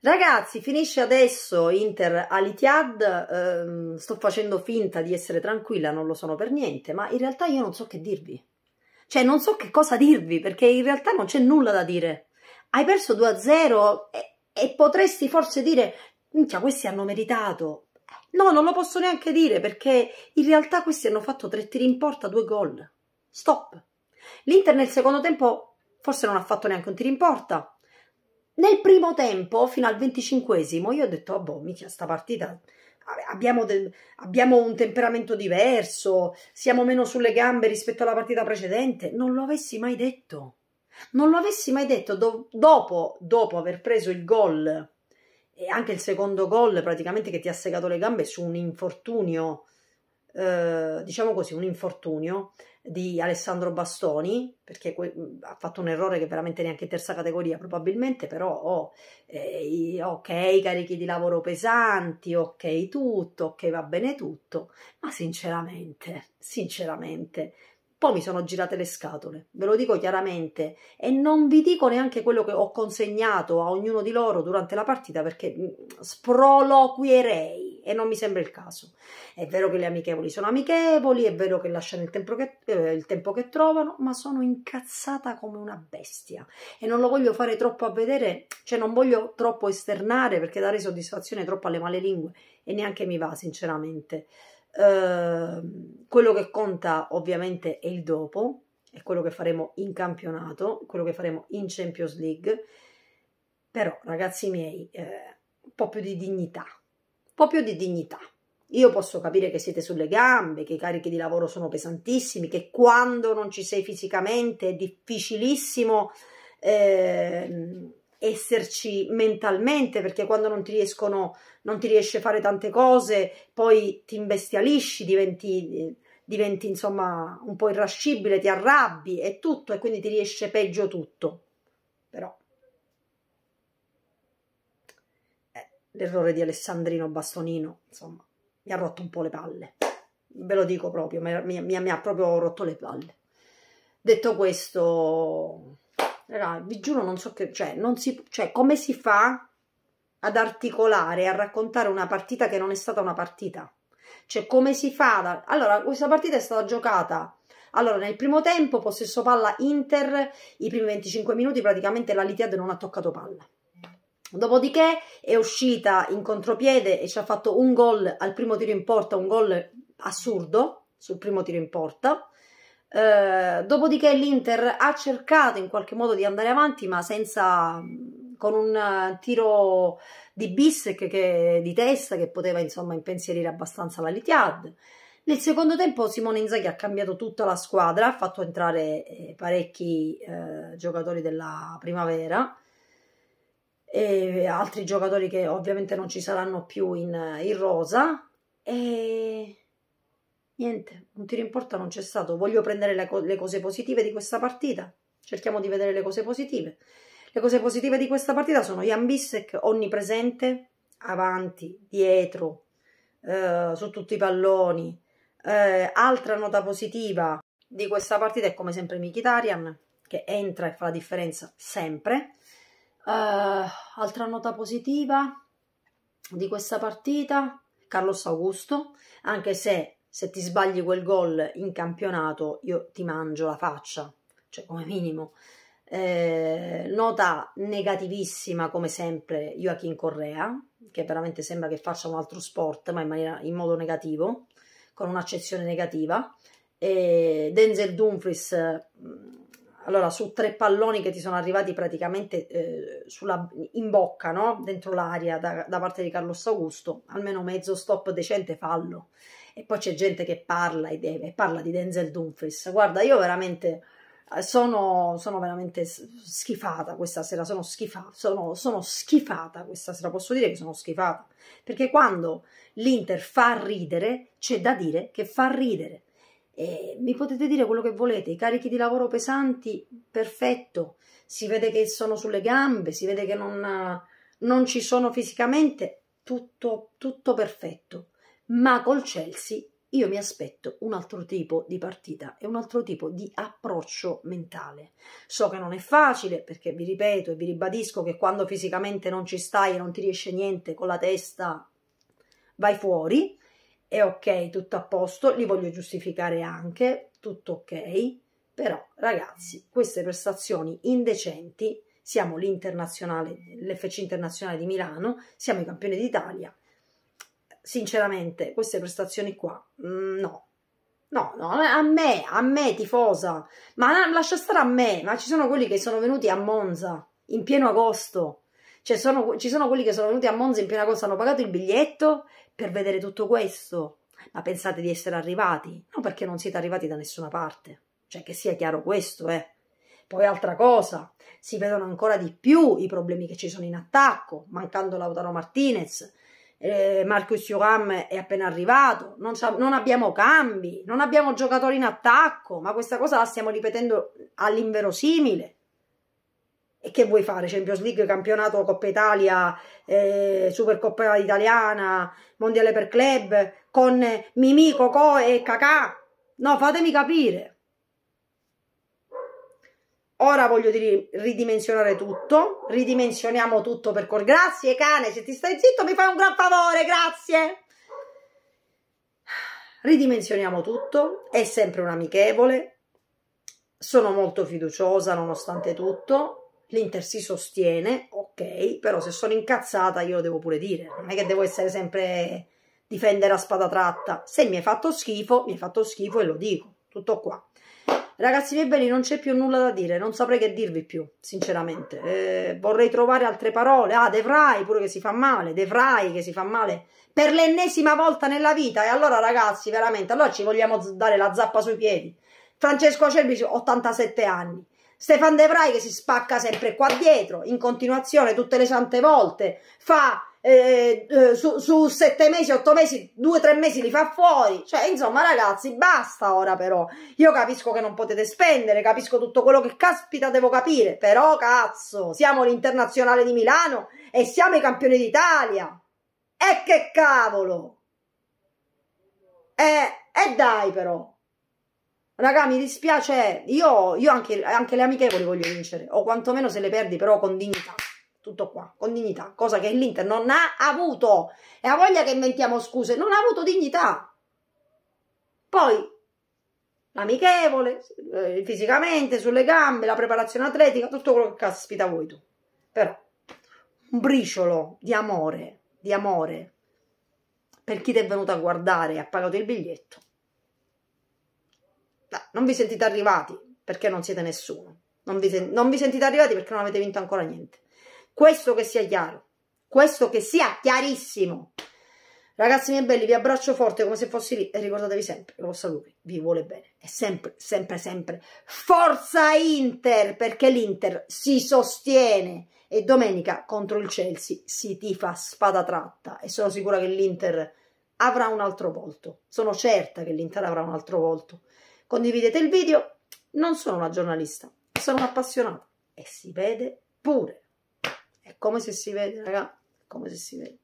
Ragazzi, finisce adesso Inter Alitiad, eh, sto facendo finta di essere tranquilla, non lo sono per niente, ma in realtà io non so che dirvi. Cioè, non so che cosa dirvi, perché in realtà non c'è nulla da dire. Hai perso 2-0 e, e, potresti forse dire, minchia, questi hanno meritato. No, non lo posso neanche dire, perché in realtà questi hanno fatto tre tiri in porta, due gol. Stop. L'Inter nel secondo tempo forse non ha fatto neanche un tiro in porta, nel primo tempo, fino al venticinquesimo, io ho detto, oh, boh, mica sta partita, abbiamo, del, abbiamo un temperamento diverso, siamo meno sulle gambe rispetto alla partita precedente. Non lo avessi mai detto. Non lo avessi mai detto do, dopo, dopo aver preso il gol e anche il secondo gol praticamente che ti ha segato le gambe su un infortunio, eh, diciamo così, un infortunio, di Alessandro Bastoni, perché ha fatto un errore che veramente neanche in terza categoria probabilmente, però oh, eh, ok carichi di lavoro pesanti, ok tutto, ok va bene tutto, ma sinceramente, sinceramente, poi mi sono girate le scatole, ve lo dico chiaramente, e non vi dico neanche quello che ho consegnato a ognuno di loro durante la partita perché sproloquierei e non mi sembra il caso. È vero che le amichevoli sono amichevoli, è vero che lasciano il tempo che, eh, il tempo che trovano, ma sono incazzata come una bestia e non lo voglio fare troppo a vedere, cioè non voglio troppo esternare perché dare soddisfazione troppo alle male lingue e neanche mi va sinceramente. Uh, quello che conta ovviamente è il dopo, è quello che faremo in campionato, quello che faremo in Champions League. Però, ragazzi miei, eh, un po' più di dignità, più di dignità. Io posso capire che siete sulle gambe, che i carichi di lavoro sono pesantissimi, che quando non ci sei fisicamente è difficilissimo eh, esserci mentalmente perché quando non ti riescono non ti riesce a fare tante cose poi ti imbestialisci diventi, diventi insomma un po' irrascibile, ti arrabbi e tutto e quindi ti riesce peggio tutto però l'errore di Alessandrino Bastonino, insomma, mi ha rotto un po' le palle. Ve lo dico proprio, mi, mi, mi ha proprio rotto le palle. Detto questo, ragazzi, vi giuro, non so che, cioè, non si, cioè, come si fa ad articolare, a raccontare una partita che non è stata una partita? Cioè, come si fa? Da... Allora, questa partita è stata giocata. Allora, nel primo tempo, possesso palla Inter, i primi 25 minuti praticamente la Litiad non ha toccato palla Dopodiché è uscita in contropiede e ci ha fatto un gol al primo tiro in porta, un gol assurdo sul primo tiro in porta. Eh, dopodiché l'Inter ha cercato in qualche modo di andare avanti, ma senza con un eh, tiro di Bissek che, di testa che poteva insomma impensierire abbastanza la Litiad. Nel secondo tempo Simone Inzaghi ha cambiato tutta la squadra, ha fatto entrare eh, parecchi eh, giocatori della primavera e altri giocatori che ovviamente non ci saranno più in, in rosa e niente, un tiro in porta non c'è stato voglio prendere le, co le, cose positive di questa partita cerchiamo di vedere le cose positive le cose positive di questa partita sono Jan Bissek onnipresente avanti, dietro eh, su tutti i palloni eh, altra nota positiva di questa partita è come sempre Mkhitaryan che entra e fa la differenza sempre eh, altra nota positiva di questa partita, Carlos Augusto, anche se se ti sbagli quel gol in campionato io ti mangio la faccia, cioè come minimo. Eh, nota negativissima come sempre Joachim Correa, che veramente sembra che faccia un altro sport, ma in, maniera, in modo negativo, con un'accezione negativa. E Denzel Dumfries mm, allora su tre palloni che ti sono arrivati praticamente eh, sulla, in bocca, no? dentro l'aria da, da, parte di Carlos Augusto, almeno mezzo stop decente fallo. E poi c'è gente che parla e deve, parla di Denzel Dumfries. Guarda, io veramente eh, sono, sono veramente schifata questa sera, sono, schifa, sono, sono schifata questa sera, posso dire che sono schifata, perché quando l'Inter fa ridere c'è da dire che fa ridere e mi potete dire quello che volete, i carichi di lavoro pesanti, perfetto, si vede che sono sulle gambe, si vede che non, non ci sono fisicamente, tutto, tutto perfetto. Ma col Chelsea io mi aspetto un altro tipo di partita e un altro tipo di approccio mentale. So che non è facile perché vi ripeto e vi ribadisco che quando fisicamente non ci stai e non ti riesce niente con la testa vai fuori, è ok, tutto a posto, li voglio giustificare anche, tutto ok, però ragazzi, queste prestazioni indecenti, siamo l'internazionale, l'FC internazionale di Milano, siamo i campioni d'Italia. Sinceramente, queste prestazioni qua, mm, no. No, no, a me, a me tifosa, ma lascia stare a me, ma ci sono quelli che sono venuti a Monza in pieno agosto, cioè sono, ci sono quelli che sono venuti a Monza in piena cosa, hanno pagato il biglietto per vedere tutto questo, ma pensate di essere arrivati? No, perché non siete arrivati da nessuna parte. Cioè, che sia chiaro questo, eh. Poi altra cosa, si vedono ancora di più i problemi che ci sono in attacco, mancando Lautaro Martinez, eh, Marcus Juram è appena arrivato, non, non, abbiamo cambi, non abbiamo giocatori in attacco, ma questa cosa la stiamo ripetendo all'inverosimile. E che vuoi fare? Champions League, campionato, Coppa Italia, eh, Supercoppa Italiana, Mondiale per Club, con Mimì, Cocò e Cacà? No, fatemi capire. Ora voglio dire, ridimensionare tutto, ridimensioniamo tutto per cor... Grazie cane, se ti stai zitto mi fai un gran favore, grazie! Ridimensioniamo tutto, è sempre un amichevole, sono molto fiduciosa nonostante tutto, l'Inter si sostiene, ok, però se sono incazzata io lo devo pure dire, non è che devo essere sempre difendere a spada tratta, se mi hai fatto schifo, mi hai fatto schifo e lo dico, tutto qua. Ragazzi miei belli, non c'è più nulla da dire, non saprei che dirvi più, sinceramente. Eh, vorrei trovare altre parole. Ah, Devrai pure che si fa male, Devrai che si fa male per l'ennesima volta nella vita. E allora ragazzi, veramente, allora ci vogliamo dare la zappa sui piedi. Francesco Cerbi, 87 anni. Stefan De Vrij che si spacca sempre qua dietro, in continuazione tutte le sante volte, fa eh, eh, su, su, sette mesi, otto mesi, due, tre mesi li fa fuori. Cioè, insomma, ragazzi, basta ora però. Io capisco che non potete spendere, capisco tutto quello che caspita devo capire, però cazzo, siamo l'internazionale di Milano e siamo i campioni d'Italia. E che cavolo! E eh, eh, dai però. Raga, mi dispiace, io, io anche, anche le amichevoli voglio vincere, o quantomeno se le perdi però con dignità tutto qua, con dignità, cosa che l'Inter non ha avuto. E ha voglia che inventiamo scuse, non ha avuto dignità. Poi, amichevole, eh, fisicamente, sulle gambe, la preparazione atletica, tutto quello che caspita voi tu. Però, un briciolo di amore, di amore, per chi ti è venuto a guardare e ha pagato il biglietto non vi sentite arrivati perché non siete nessuno, non vi, non vi sentite arrivati perché non avete vinto ancora niente. Questo che sia chiaro, questo che sia chiarissimo. Ragazzi miei belli, vi abbraccio forte come se fossi lì e ricordatevi sempre che la vostra Lupi vi vuole bene. E sempre, sempre, sempre forza Inter perché l'Inter si sostiene e domenica contro il Chelsea si tifa spada tratta e sono sicura che l'Inter avrà un altro volto. Sono certa che l'Inter avrà un altro volto. Condividete il video. Non sono una giornalista, sono un'appassionata. E si vede pure. È come se si vede, ragà, È come se si vede.